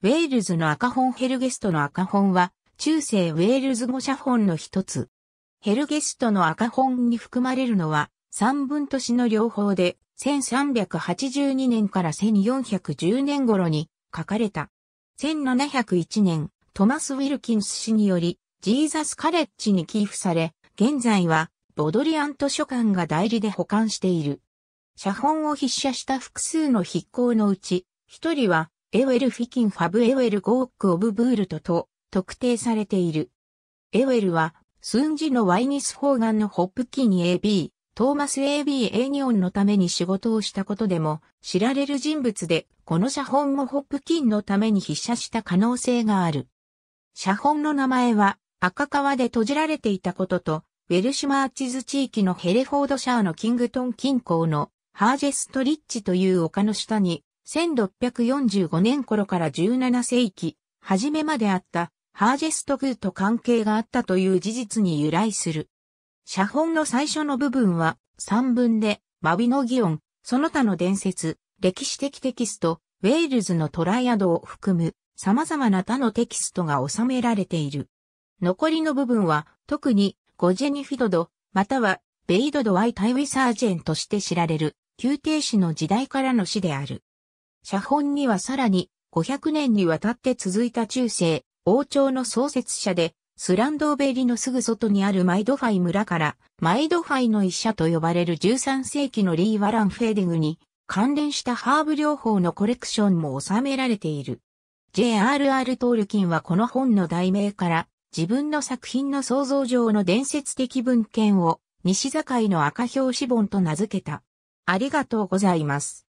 ウェールズの赤本ヘルゲストの赤本は、中世ウェールズ語写本の一つ。ヘルゲストの赤本に含まれるのは、三分都市の両方で、1382年から1410年頃に書かれた。1701年、トマス・ウィルキンス氏により、ジーザス・カレッジに寄付され、現在は、ボドリアン図書館が代理で保管している。写本を筆写した複数の筆行のうち、一人は、エウェルフィキンファブエウェルゴークオブブールトと特定されている。エウェルは、スンジのワイニス・ホーガンのホップキン AB、トーマス AB エニオンのために仕事をしたことでも知られる人物で、この写本もホップキンのために筆写した可能性がある。写本の名前は赤川で閉じられていたことと、ウェルシュマーチズ地域のヘレフォードシャーのキングトン近郊のハージェストリッチという丘の下に1645年頃から17世紀、初めまであったハージェストグーと関係があったという事実に由来する。写本の最初の部分は、三文で、マビノギオン、その他の伝説、歴史的テキスト、ウェールズのトライアドを含む様々な他のテキストが収められている。残りの部分は、特に、ゴジェニフィドド、または、ベイドド・ワイ・タイウィサージェンとして知られる、宮廷史の時代からの詩である。写本にはさらに500年にわたって続いた中世、王朝の創設者で、スランドーベリのすぐ外にあるマイドファイ村から、マイドファイの医者と呼ばれる13世紀のリー・ワランフェーディグに、関連したハーブ療法のコレクションも収められている。J.R.R. トールキンはこの本の題名から、自分の作品の想像上の伝説的文献を、西境の赤表紙本と名付けた。ありがとうございます。